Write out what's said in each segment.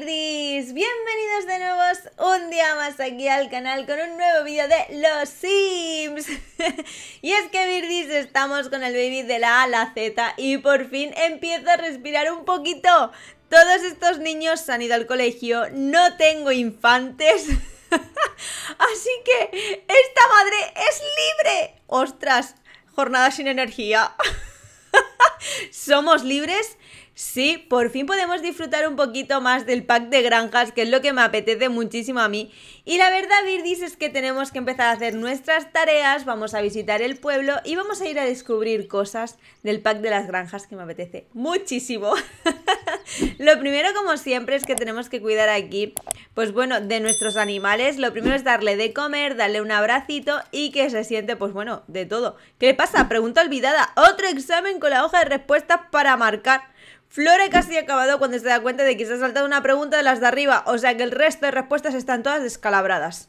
Birdis! Bienvenidos de nuevo un día más aquí al canal con un nuevo vídeo de Los Sims. y es que Birdis estamos con el baby de la A a la Z y por fin empiezo a respirar un poquito. Todos estos niños han ido al colegio, no tengo infantes. Así que esta madre es libre. Ostras, jornada sin energía. Somos libres Sí, por fin podemos disfrutar un poquito más del pack de granjas, que es lo que me apetece muchísimo a mí. Y la verdad, Virdis, es que tenemos que empezar a hacer nuestras tareas, vamos a visitar el pueblo y vamos a ir a descubrir cosas del pack de las granjas que me apetece muchísimo. lo primero, como siempre, es que tenemos que cuidar aquí, pues bueno, de nuestros animales. Lo primero es darle de comer, darle un abracito y que se siente, pues bueno, de todo. ¿Qué pasa? Pregunta olvidada. Otro examen con la hoja de respuestas para marcar. Flora casi ha acabado cuando se da cuenta de que se ha saltado una pregunta de las de arriba, o sea que el resto de respuestas están todas descalabradas.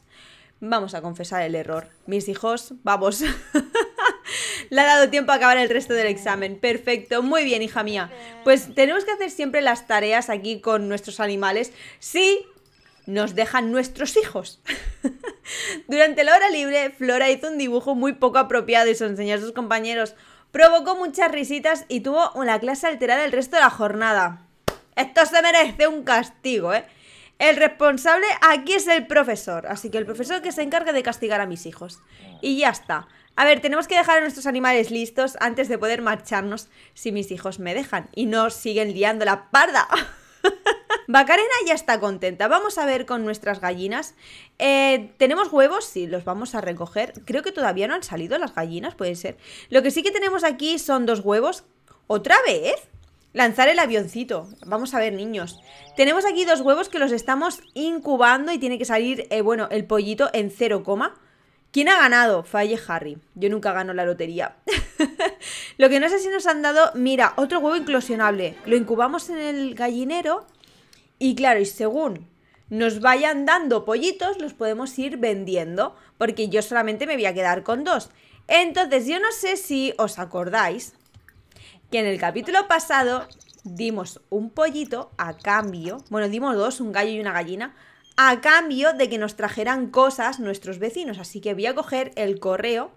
Vamos a confesar el error. Mis hijos, vamos. Le ha dado tiempo a acabar el resto del examen. Perfecto, muy bien, hija mía. Pues tenemos que hacer siempre las tareas aquí con nuestros animales. Si nos dejan nuestros hijos. Durante la hora libre, Flora hizo un dibujo muy poco apropiado y se enseñó a sus compañeros provocó muchas risitas y tuvo una clase alterada el resto de la jornada. Esto se merece un castigo, ¿eh? El responsable aquí es el profesor, así que el profesor que se encarga de castigar a mis hijos. Y ya está. A ver, tenemos que dejar a nuestros animales listos antes de poder marcharnos si mis hijos me dejan y no siguen liando la parda. Bacarena ya está contenta. Vamos a ver con nuestras gallinas. Eh, ¿Tenemos huevos? Sí, los vamos a recoger. Creo que todavía no han salido las gallinas, puede ser. Lo que sí que tenemos aquí son dos huevos. ¿Otra vez? Lanzar el avioncito. Vamos a ver, niños. Tenemos aquí dos huevos que los estamos incubando y tiene que salir, eh, bueno, el pollito en cero coma. ¿Quién ha ganado? Falle Harry. Yo nunca gano la lotería. lo que no sé si nos han dado, mira, otro huevo inclusionable. Lo incubamos en el gallinero y claro, y según nos vayan dando pollitos, los podemos ir vendiendo, porque yo solamente me voy a quedar con dos. Entonces, yo no sé si os acordáis que en el capítulo pasado dimos un pollito a cambio, bueno, dimos dos, un gallo y una gallina, a cambio de que nos trajeran cosas nuestros vecinos. Así que voy a coger el correo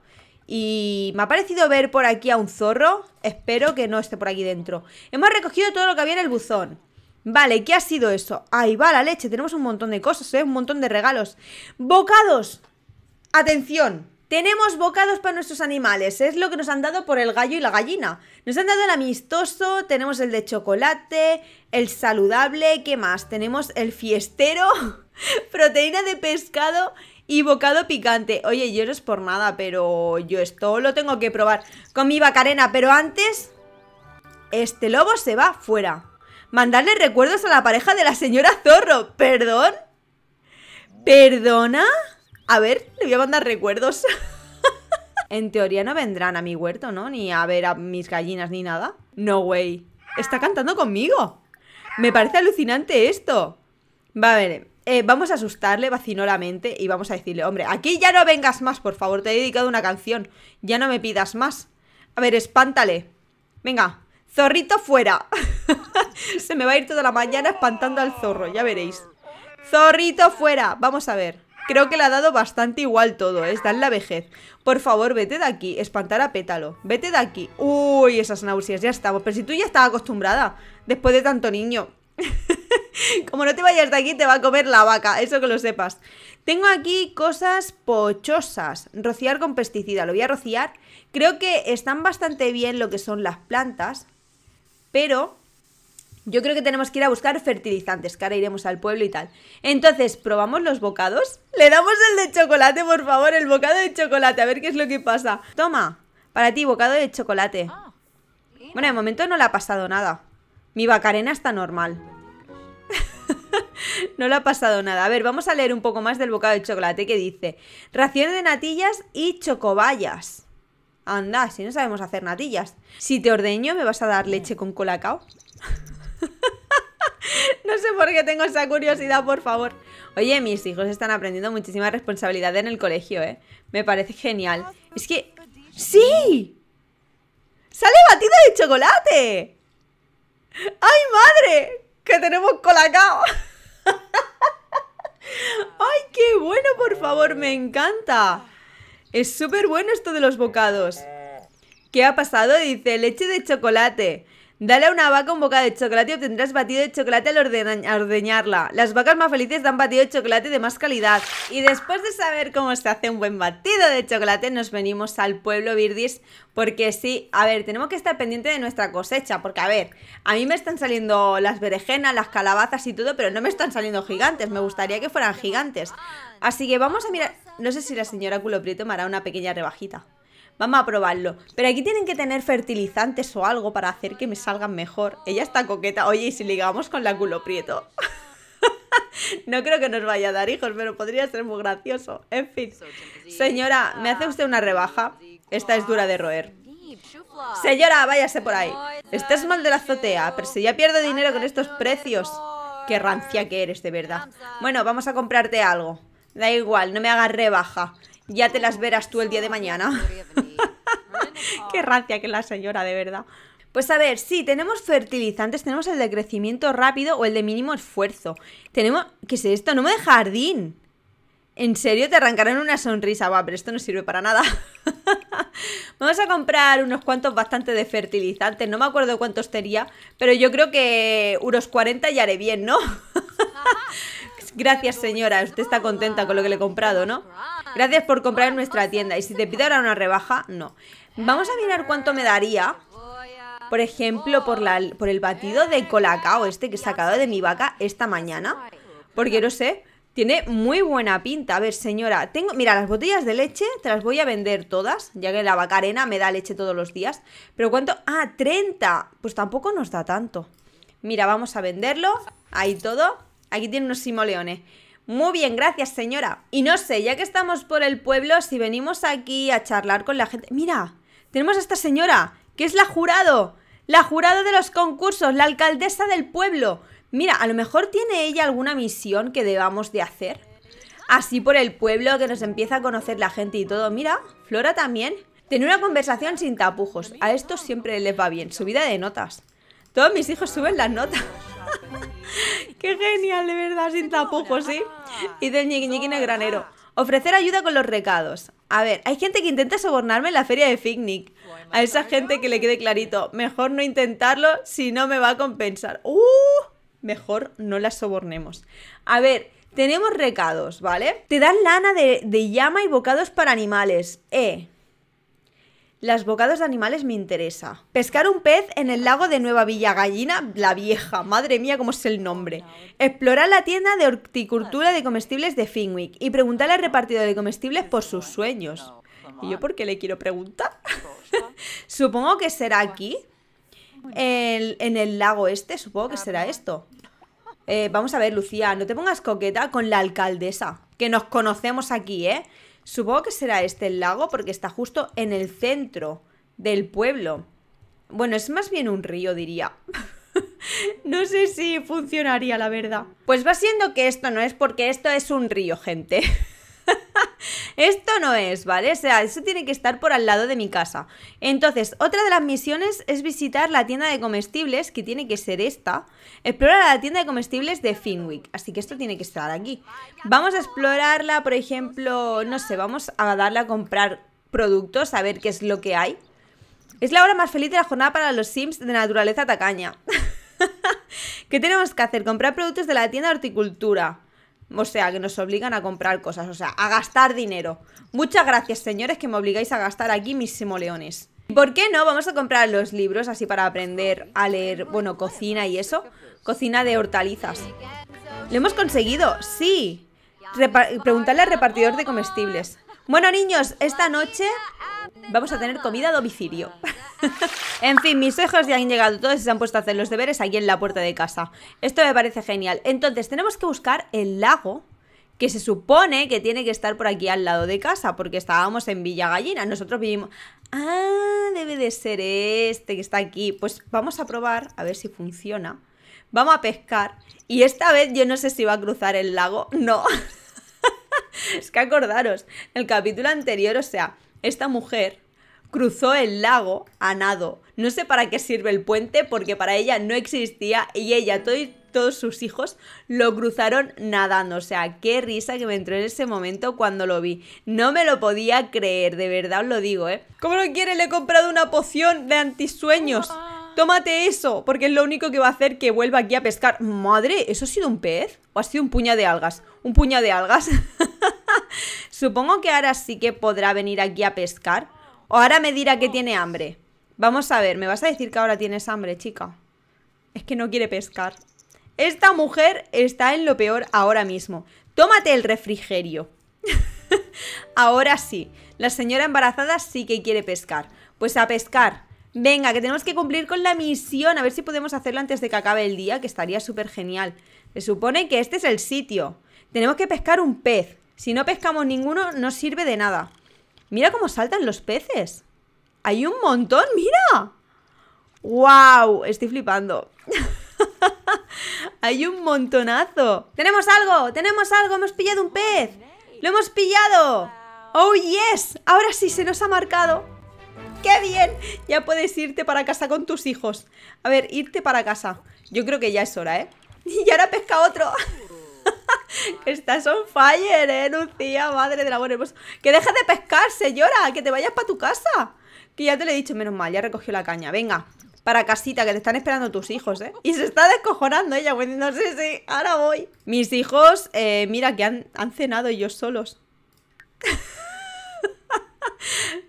y me ha parecido ver por aquí a un zorro. Espero que no esté por aquí dentro. Hemos recogido todo lo que había en el buzón. Vale, ¿qué ha sido eso? Ahí va la leche, tenemos un montón de cosas, ¿eh? un montón de regalos. Bocados. Atención. Tenemos bocados para nuestros animales, es lo que nos han dado por el gallo y la gallina. Nos han dado el amistoso, tenemos el de chocolate, el saludable, ¿qué más? Tenemos el fiestero, proteína de pescado y bocado picante. Oye, yo no es por nada, pero yo esto lo tengo que probar con mi vacarena Pero antes, este lobo se va fuera. Mandarle recuerdos a la pareja de la señora Zorro, ¿perdón? ¿Perdona? ¿Perdona? A ver, le voy a mandar recuerdos. en teoría no vendrán a mi huerto, ¿no? Ni a ver a mis gallinas ni nada. No way. Está cantando conmigo. Me parece alucinante esto. Va a ver, vamos a asustarle mente y vamos a decirle, hombre, aquí ya no vengas más, por favor, te he dedicado una canción. Ya no me pidas más. A ver, espántale. Venga, zorrito fuera. Se me va a ir toda la mañana espantando al zorro, ya veréis. Zorrito fuera, vamos a ver. Creo que le ha dado bastante igual todo, ¿eh? es la vejez. Por favor, vete de aquí, espantar a pétalo. Vete de aquí. Uy, esas náuseas, ya estamos. Pero si tú ya estás acostumbrada, después de tanto niño. Como no te vayas de aquí, te va a comer la vaca, eso que lo sepas. Tengo aquí cosas pochosas. Rociar con pesticida, lo voy a rociar. Creo que están bastante bien lo que son las plantas, pero yo creo que tenemos que ir a buscar fertilizantes, que ahora iremos al pueblo y tal. Entonces, probamos los bocados. Le damos el de chocolate, por favor, el bocado de chocolate, a ver qué es lo que pasa. Toma, para ti, bocado de chocolate. Ah, bueno, de momento no le ha pasado nada. Mi bacarena está normal. no le ha pasado nada. A ver, vamos a leer un poco más del bocado de chocolate que dice: Raciones de natillas y chocobayas. Anda, si no sabemos hacer natillas. Si te ordeño, ¿me vas a dar leche con colacao? No sé por qué tengo esa curiosidad, por favor. Oye, mis hijos están aprendiendo muchísima responsabilidad en el colegio, ¿eh? Me parece genial. Es que... ¡Sí! ¡Sale batido de chocolate! ¡Ay, madre! ¡Que tenemos colacao! ¡Ay, qué bueno, por favor! ¡Me encanta! Es súper bueno esto de los bocados. ¿Qué ha pasado? Dice, leche de chocolate. Dale a una vaca un bocado de chocolate y obtendrás batido de chocolate al ordeñarla. Las vacas más felices dan batido de chocolate de más calidad. Y después de saber cómo se hace un buen batido de chocolate, nos venimos al pueblo Virdis porque sí, a ver, tenemos que estar pendiente de nuestra cosecha, porque a ver, a mí me están saliendo las berenjenas, las calabazas y todo, pero no me están saliendo gigantes, me gustaría que fueran gigantes. Así que vamos a mirar, no sé si la señora Culo Prieto me hará una pequeña rebajita. Vamos a probarlo. Pero aquí tienen que tener fertilizantes o algo para hacer que me salgan mejor. Ella está coqueta. Oye, y si ligamos con la culo prieto. no creo que nos vaya a dar hijos, pero podría ser muy gracioso. En fin. Señora, ¿me hace usted una rebaja? Esta es dura de roer. Señora, váyase por ahí. Estás mal de la azotea, pero si ya pierdo dinero con estos precios. Qué rancia que eres, de verdad. Bueno, vamos a comprarte algo. Da igual, no me hagas rebaja. Ya te las verás tú el día de mañana. qué rancia que la señora, de verdad. Pues a ver, sí, tenemos fertilizantes, tenemos el de crecimiento rápido o el de mínimo esfuerzo. Tenemos. ¿Qué es esto? No me de jardín. En serio, te arrancarán una sonrisa, va, pero esto no sirve para nada. Vamos a comprar unos cuantos bastante de fertilizantes, no me acuerdo cuántos tenía, pero yo creo que unos 40 y haré bien, ¿no? Gracias señora, usted está contenta con lo que le he comprado, ¿no? Gracias por comprar en nuestra tienda. Y si te pido ahora una rebaja, no. Vamos a mirar cuánto me daría. Por ejemplo, por, la, por el batido de colacao este que he sacado de mi vaca esta mañana. Porque no sé, tiene muy buena pinta. A ver, señora, tengo... Mira, las botellas de leche te las voy a vender todas, ya que la vaca arena me da leche todos los días. Pero ¿cuánto? Ah, 30. Pues tampoco nos da tanto. Mira, vamos a venderlo. Ahí todo. Aquí tiene unos simoleones. Muy bien, gracias señora. Y no sé, ya que estamos por el pueblo, si venimos aquí a charlar con la gente... Mira, tenemos a esta señora, que es la jurado, la jurado de los concursos, la alcaldesa del pueblo. Mira, a lo mejor tiene ella alguna misión que debamos de hacer. Así por el pueblo, que nos empieza a conocer la gente y todo. Mira, Flora también. Tener una conversación sin tapujos. A esto siempre les va bien. Subida de notas. Todos mis hijos suben las notas. Qué genial, de verdad, sin tapujos, ¿sí? Y del en el granero. Ofrecer ayuda con los recados. A ver, hay gente que intenta sobornarme en la feria de Picnic. A esa gente que le quede clarito, mejor no intentarlo si no me va a compensar. ¡Uh! Mejor no la sobornemos. A ver, tenemos recados, ¿vale? Te dan lana de, de llama y bocados para animales. Eh, las bocados de animales me interesa. Pescar un pez en el lago de Nueva Villa Gallina, la vieja, madre mía, cómo es el nombre. Explorar la tienda de horticultura de comestibles de Finwick y preguntarle al repartidor de comestibles por sus sueños. ¿Y yo por qué le quiero preguntar? supongo que será aquí. en el lago este, supongo que será esto. Eh, vamos a ver, Lucía, no te pongas coqueta con la alcaldesa, que nos conocemos aquí, ¿eh? Supongo que será este el lago porque está justo en el centro del pueblo. Bueno, es más bien un río, diría. no sé si funcionaría, la verdad. Pues va siendo que esto no es porque esto es un río, gente. Esto no es, ¿vale? O sea, eso tiene que estar por al lado de mi casa. Entonces, otra de las misiones es visitar la tienda de comestibles, que tiene que ser esta. Explorar la tienda de comestibles de Finwick. Así que esto tiene que estar aquí. Vamos a explorarla, por ejemplo, no sé, vamos a darle a comprar productos, a ver qué es lo que hay. Es la hora más feliz de la jornada para los Sims de naturaleza tacaña. ¿Qué tenemos que hacer? Comprar productos de la tienda de horticultura. O sea, que nos obligan a comprar cosas, o sea, a gastar dinero. Muchas gracias, señores, que me obligáis a gastar aquí mis simoleones. ¿Por qué no? Vamos a comprar los libros así para aprender a leer, bueno, cocina y eso. Cocina de hortalizas. ¿Lo hemos conseguido? ¡Sí! preguntarle al repartidor de comestibles. Bueno, niños, esta noche Vamos a tener comida a domicilio. en fin, mis hijos ya han llegado todos y se han puesto a hacer los deberes aquí en la puerta de casa. Esto me parece genial. Entonces, tenemos que buscar el lago que se supone que tiene que estar por aquí al lado de casa, porque estábamos en Villa Gallina. Nosotros vivimos. Ah, debe de ser este que está aquí. Pues vamos a probar a ver si funciona. Vamos a pescar. Y esta vez yo no sé si va a cruzar el lago. No. es que acordaros, el capítulo anterior, o sea, esta mujer cruzó el lago a nado. No sé para qué sirve el puente porque para ella no existía y ella y todos sus hijos lo cruzaron nadando. O sea, qué risa que me entró en ese momento cuando lo vi. No me lo podía creer, de verdad os lo digo, ¿eh? ¿Cómo lo quiere? Le he comprado una poción de antisueños tómate eso, porque es lo único que va a hacer que vuelva aquí a pescar. Madre, ¿eso ha sido un pez? ¿O ha sido un puña de algas? Un puña de algas. Supongo que ahora sí que podrá venir aquí a pescar. O ahora me dirá que tiene hambre. Vamos a ver, ¿me vas a decir que ahora tienes hambre, chica? Es que no quiere pescar. Esta mujer está en lo peor ahora mismo. Tómate el refrigerio. ahora sí, la señora embarazada sí que quiere pescar. Pues a pescar. Venga, que tenemos que cumplir con la misión. A ver si podemos hacerlo antes de que acabe el día, que estaría súper genial. Se supone que este es el sitio. Tenemos que pescar un pez. Si no pescamos ninguno, no sirve de nada. Mira cómo saltan los peces. Hay un montón, mira. ¡Wow! Estoy flipando. Hay un montonazo. ¡Tenemos algo! ¡Tenemos algo! ¡Hemos pillado un pez! ¡Lo hemos pillado! ¡Oh, yes! Ahora sí se nos ha marcado ¡Qué bien! Ya puedes irte para casa con tus hijos. A ver, irte para casa. Yo creo que ya es hora, ¿eh? Y ahora pesca otro. Estás on fire, eh, Lucía, madre la buena hermoso. Pues, que dejes de pescar, señora, que te vayas para tu casa. Que ya te lo he dicho, menos mal, ya recogió la caña. Venga, para casita, que te están esperando tus hijos, ¿eh? Y se está descojonando ella, güey. Pues, no sé, sí, ahora voy. Mis hijos, eh, mira, que han, han cenado ellos solos.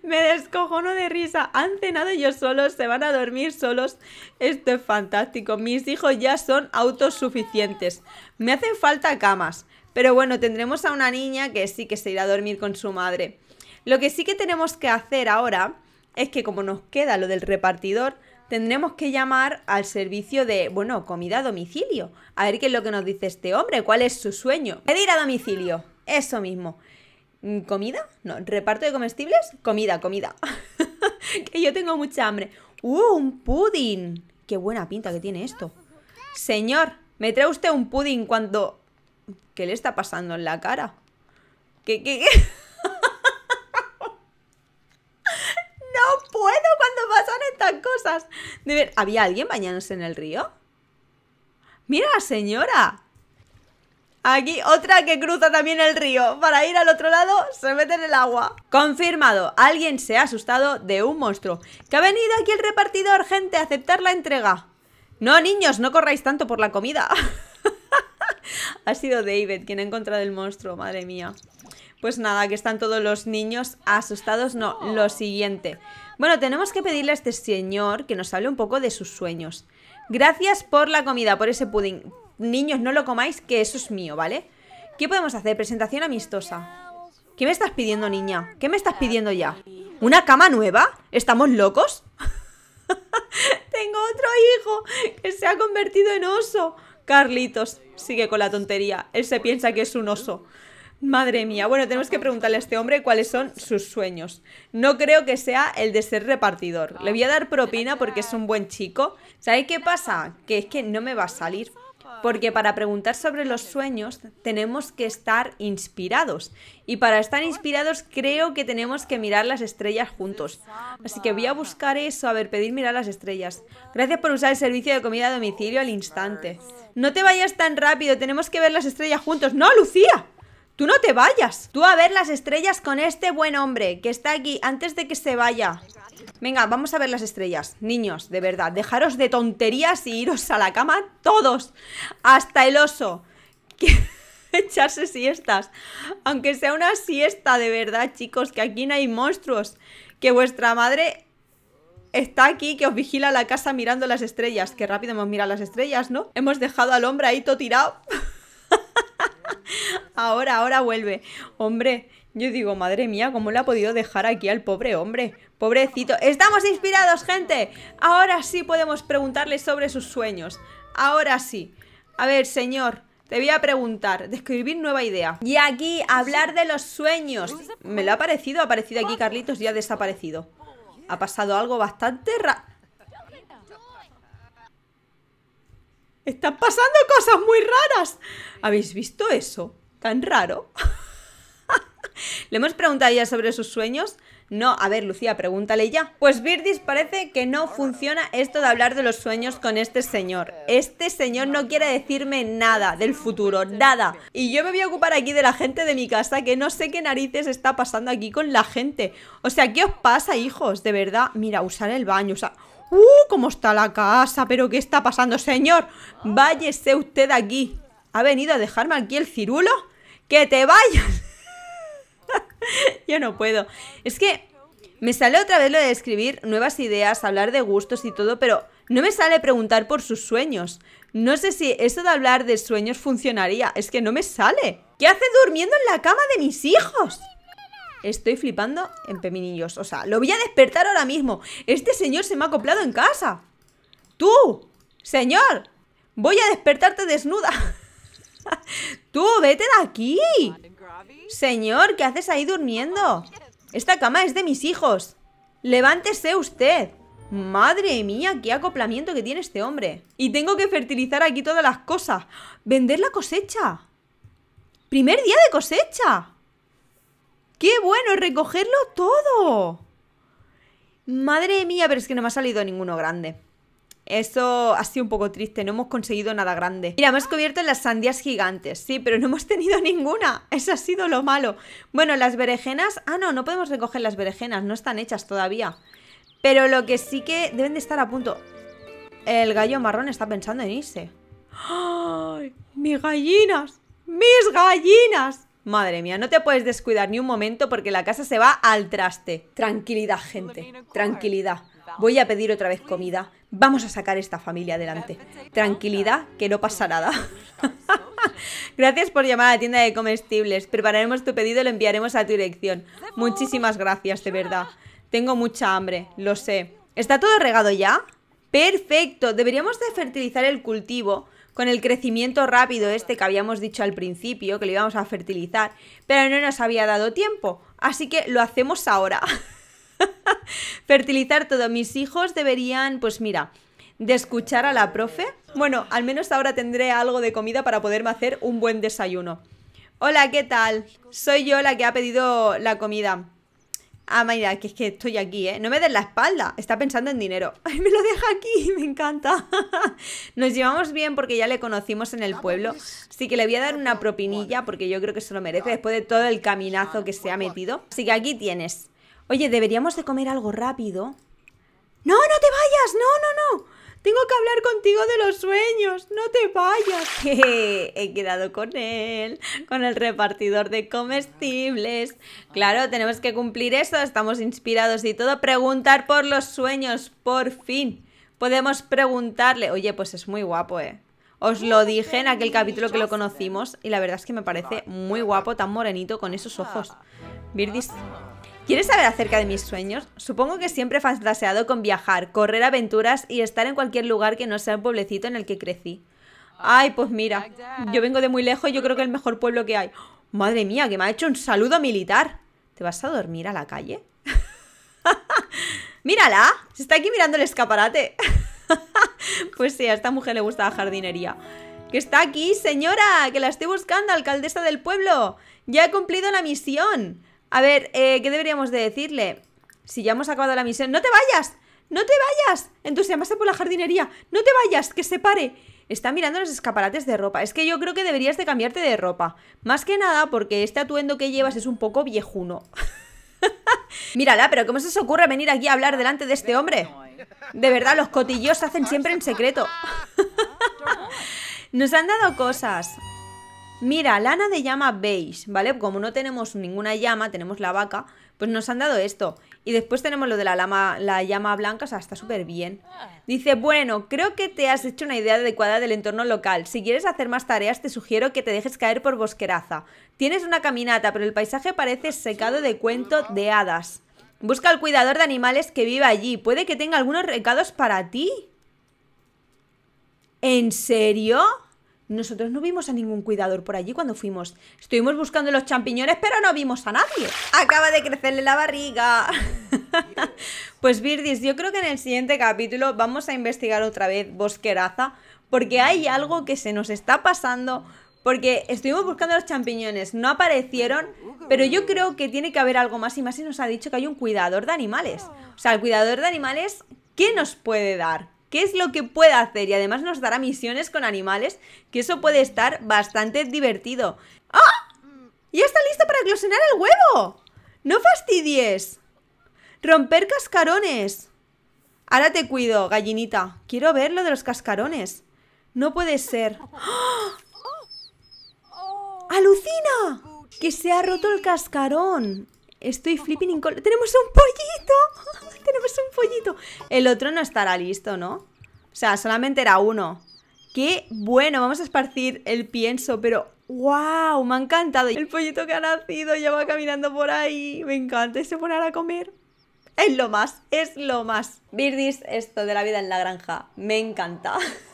Me descojono de risa. Han cenado ellos solos, se van a dormir solos. Esto es fantástico. Mis hijos ya son autosuficientes. Me hacen falta camas. Pero bueno, tendremos a una niña que sí que se irá a dormir con su madre. Lo que sí que tenemos que hacer ahora es que como nos queda lo del repartidor, tendremos que llamar al servicio de, bueno, comida a domicilio. A ver qué es lo que nos dice este hombre, cuál es su sueño. Pedir a domicilio, eso mismo. Mm, ¿Comida? No, reparto de comestibles, comida, comida. que yo tengo mucha hambre. ¡Uh, un pudding! ¡Qué buena pinta que tiene esto! Señor, ¿me trae usted un pudding cuando... ¿Qué le está pasando en la cara? ¿Qué, qué, qué? no puedo cuando pasan estas cosas. De ver, ¿había alguien bañándose en el río? ¡Mira, señora! Aquí otra que cruza también el río. Para ir al otro lado, se mete en el agua. Confirmado, alguien se ha asustado de un monstruo. Que ha venido aquí el repartidor, gente, a aceptar la entrega. No, niños, no corráis tanto por la comida. ha sido David quien ha encontrado el monstruo, madre mía. Pues nada, que están todos los niños asustados. No, lo siguiente. Bueno, tenemos que pedirle a este señor que nos hable un poco de sus sueños. Gracias por la comida, por ese pudding niños, no lo comáis, que eso es mío, ¿vale? ¿Qué podemos hacer? Presentación amistosa. ¿Qué me estás pidiendo, niña? ¿Qué me estás pidiendo ya? ¿Una cama nueva? ¿Estamos locos? Tengo otro hijo que se ha convertido en oso. Carlitos sigue con la tontería. Él se piensa que es un oso. Madre mía, bueno, tenemos que preguntarle a este hombre cuáles son sus sueños. No creo que sea el de ser repartidor. Le voy a dar propina porque es un buen chico. ¿Sabéis qué pasa? Que es que no me va a salir. Porque para preguntar sobre los sueños tenemos que estar inspirados. Y para estar inspirados creo que tenemos que mirar las estrellas juntos. Así que voy a buscar eso, a ver, pedir mirar las estrellas. Gracias por usar el servicio de comida a domicilio al instante. No te vayas tan rápido, tenemos que ver las estrellas juntos. No, Lucía. Tú no te vayas. Tú a ver las estrellas con este buen hombre que está aquí antes de que se vaya. Venga, vamos a ver las estrellas. Niños, de verdad, dejaros de tonterías y iros a la cama todos. Hasta el oso. Que... Echarse siestas. Aunque sea una siesta, de verdad, chicos, que aquí no hay monstruos. Que vuestra madre está aquí, que os vigila la casa mirando las estrellas. Que rápido hemos mirado las estrellas, ¿no? Hemos dejado al hombre ahí todo tirado. ahora, ahora vuelve. Hombre, yo digo, madre mía, ¿cómo le ha podido dejar aquí al pobre hombre? Pobrecito. Estamos inspirados, gente. Ahora sí podemos preguntarle sobre sus sueños. Ahora sí. A ver, señor. Te voy a preguntar, describir nueva idea. Y aquí, hablar de los sueños. Me lo ha parecido, ha aparecido aquí Carlitos ya ha desaparecido. Ha pasado algo bastante raro. Están pasando cosas muy raras. ¿Habéis visto eso? Tan raro. Le hemos preguntado ya sobre sus sueños. No, a ver, Lucía, pregúntale ya. Pues Birdis parece que no funciona esto de hablar de los sueños con este señor. Este señor no quiere decirme nada del futuro, nada. Y yo me voy a ocupar aquí de la gente de mi casa, que no sé qué narices está pasando aquí con la gente. O sea, ¿qué os pasa, hijos? De verdad, mira, usar el baño, sea, ¡Uh! ¿Cómo está la casa? ¿Pero qué está pasando, señor? Váyese usted aquí. ¿Ha venido a dejarme aquí el cirulo? ¡Que te vayas! Yo no puedo. Es que me sale otra vez lo de escribir nuevas ideas, hablar de gustos y todo, pero no me sale preguntar por sus sueños. No sé si eso de hablar de sueños funcionaría. Es que no me sale. ¿Qué hace durmiendo en la cama de mis hijos? Estoy flipando en peminillos. O sea, lo voy a despertar ahora mismo. Este señor se me ha acoplado en casa. ¡Tú! ¡Señor! Voy a despertarte desnuda. Tú, vete de aquí. Señor, ¿qué haces ahí durmiendo? Esta cama es de mis hijos. Levántese usted. Madre mía, qué acoplamiento que tiene este hombre. Y tengo que fertilizar aquí todas las cosas. Vender la cosecha. Primer día de cosecha. ¡Qué bueno! ¡Recogerlo todo! Madre mía, pero es que no me ha salido ninguno grande. Eso ha sido un poco triste, no hemos conseguido nada grande. Mira, hemos cubierto las sandías gigantes, sí, pero no hemos tenido ninguna. Eso ha sido lo malo. Bueno, las berenjenas... Ah, no, no podemos recoger las berenjenas, no están hechas todavía. Pero lo que sí que deben de estar a punto... El gallo marrón está pensando en irse. ¡Ay! ¡Mis gallinas! ¡Mis gallinas! Madre mía, no te puedes descuidar ni un momento porque la casa se va al traste. Tranquilidad, gente. Tranquilidad. Voy a pedir otra vez comida. Vamos a sacar esta familia adelante. Tranquilidad, que no pasa nada. gracias por llamar a la tienda de comestibles. Prepararemos tu pedido y lo enviaremos a tu dirección. Muchísimas gracias, de verdad. Tengo mucha hambre, lo sé. ¿Está todo regado ya? Perfecto, deberíamos de fertilizar el cultivo con el crecimiento rápido este que habíamos dicho al principio, que lo íbamos a fertilizar, pero no nos había dado tiempo, así que lo hacemos ahora. fertilizar todo. Mis hijos deberían, pues mira, de escuchar a la profe. Bueno, al menos ahora tendré algo de comida para poderme hacer un buen desayuno. Hola, ¿qué tal? Soy yo la que ha pedido la comida. Ah, mira, que es que estoy aquí, ¿eh? No me des la espalda, está pensando en dinero. Ay, me lo deja aquí, me encanta. Nos llevamos bien porque ya le conocimos en el ah, pues pueblo, así que le voy a dar una propinilla porque yo creo que se lo merece después de todo el caminazo que se ha metido. Así que aquí tienes. Oye, deberíamos de comer algo rápido. No, no te vayas, no, no, no. Tengo que hablar contigo de los sueños, no te vayas. He quedado con él, con el repartidor de comestibles. Claro, tenemos que cumplir eso, estamos inspirados y todo. Preguntar por los sueños, por fin. Podemos preguntarle, oye, pues es muy guapo, ¿eh? Os lo dije en aquel capítulo que lo conocimos y la verdad es que me parece muy guapo, tan morenito con esos ojos. Ah. Virdis, ¿Quieres saber acerca de mis sueños? Supongo que siempre he fantaseado con viajar, correr aventuras y estar en cualquier lugar que no sea el pueblecito en el que crecí. Ay, pues mira, yo vengo de muy lejos y yo creo que es el mejor pueblo que hay. Madre mía, que me ha hecho un saludo militar. ¿Te vas a dormir a la calle? ¡Mírala! Se está aquí mirando el escaparate. pues sí, a esta mujer le gusta la jardinería. ¡Que está aquí, señora! ¡Que la estoy buscando, alcaldesa del pueblo! ¡Ya he cumplido la misión! A ver, eh, ¿qué deberíamos de decirle? Si ya hemos acabado la misión. ¡No te vayas! ¡No te vayas! Entusiasmaste por la jardinería. ¡No te vayas! ¡Que se pare! Está mirando los escaparates de ropa. Es que yo creo que deberías de cambiarte de ropa. Más que nada porque este atuendo que llevas es un poco viejuno. Mírala, pero ¿cómo se os ocurre venir aquí a hablar delante de este hombre? De verdad, los cotillos se hacen siempre en secreto. Nos han dado cosas. Mira, lana de llama beige, ¿vale? Como no tenemos ninguna llama, tenemos la vaca, pues nos han dado esto. Y después tenemos lo de la, llama, la llama blanca, o sea, está súper bien. Ah. Dice, bueno, creo que te has hecho una idea adecuada del entorno local. Si quieres hacer más tareas, te sugiero que te dejes caer por bosqueraza. Tienes una caminata, pero el paisaje parece secado de cuento de hadas. Busca al cuidador de animales que viva allí. Puede que tenga algunos recados para ti. ¿En serio? Nosotros no vimos a ningún cuidador por allí cuando fuimos. Estuvimos buscando los champiñones, pero no vimos a nadie. Acaba de crecerle la barriga. pues Virdis, yo creo que en el siguiente capítulo vamos a investigar otra vez Bosqueraza, porque hay algo que se nos está pasando. Porque estuvimos buscando los champiñones, no aparecieron, pero yo creo que tiene que haber algo más y más y nos ha dicho que hay un cuidador de animales. O sea, el cuidador de animales, ¿qué nos puede dar? qué es lo que puede hacer y además nos dará misiones con animales, que eso puede estar bastante divertido. ¡Ah! ¡Ya está listo para eclosionar el huevo! ¡No fastidies! ¡Romper cascarones! Ahora te cuido, gallinita. Quiero ver lo de los cascarones. No puede ser. ¡Ah! ¡Alucina! Que se ha roto el cascarón. Estoy flipping ¡Tenemos un pollito! tenemos un pollito. El otro no estará listo, ¿no? O sea, solamente era uno. ¡Qué bueno! Vamos a esparcir el pienso, pero ¡Wow! Me ha encantado. El pollito que ha nacido ya va caminando por ahí. Me encanta. Y se pone a comer. Es lo más, es lo más. Birdis, esto de la vida en la granja. Me encanta.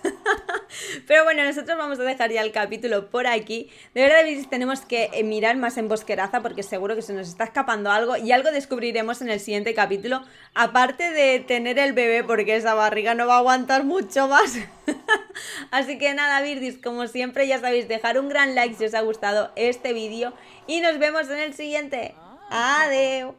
Pero bueno, nosotros vamos a dejar ya el capítulo por aquí. De verdad, tenemos que eh, mirar más en Bosqueraza porque seguro que se nos está escapando algo y algo descubriremos en el siguiente capítulo. Aparte de tener el bebé porque esa barriga no va a aguantar mucho más. Así que nada, Virdis, como siempre ya sabéis, dejar un gran like si os ha gustado este vídeo y nos vemos en el siguiente. adiós